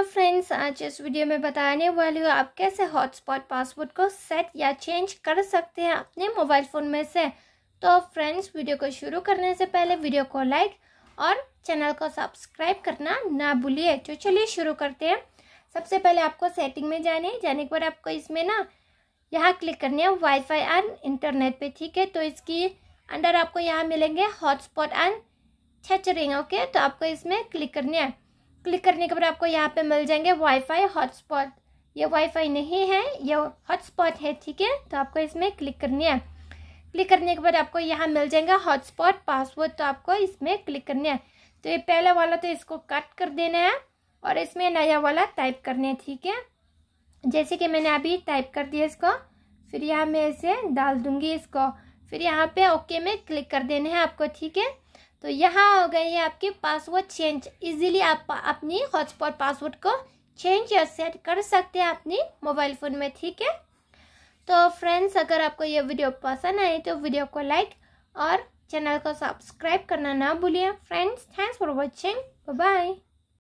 hello friends आज इस video में बताने वाली हूँ आप कैसे हॉटस्पॉट पासवर्ड को सेट या चेंज कर सकते हैं अपने मोबाइल फ़ोन में से तो फ्रेंड्स वीडियो को शुरू करने से पहले वीडियो को लाइक और चैनल को सब्सक्राइब करना ना भूलिए तो चलिए शुरू करते हैं सबसे पहले आपको सेटिंग में जाने जाने के बाद आपको इसमें ना यहाँ क्लिक करनी है वाईफाई एंड इंटरनेट पर ठीक है तो इसकी अंडर आपको यहाँ मिलेंगे हॉटस्पॉट एंड छचरिंग ओके तो आपको इसमें क्लिक करनी है क्लिक करने के बाद आपको यहाँ पे मिल जाएंगे वाईफाई हॉटस्पॉट ये वाईफाई नहीं है ये हॉटस्पॉट है ठीक है तो आपको इसमें क्लिक करनी है क्लिक करने के बाद आपको यहाँ मिल जाएगा हॉटस्पॉट पासवर्ड तो आपको इसमें क्लिक करना है तो ये पहला वाला तो इसको कट कर देना है और इसमें नया वाला टाइप करना है ठीक है जैसे कि मैंने अभी टाइप कर दिया इसको फिर यहाँ मैं इसे डाल दूँगी इसको फिर यहाँ पे ओके में क्लिक कर देना है आपको ठीक है तो यहाँ हो गई है आपके पासवर्ड चेंज इजीली आप अपनी हॉटस्पॉट पासवर्ड को चेंज या सेट कर सकते हैं अपनी मोबाइल फ़ोन में ठीक है तो फ्रेंड्स अगर आपको ये वीडियो पसंद आए तो वीडियो को लाइक और चैनल को सब्सक्राइब करना ना भूलिए friends thanks for watching bye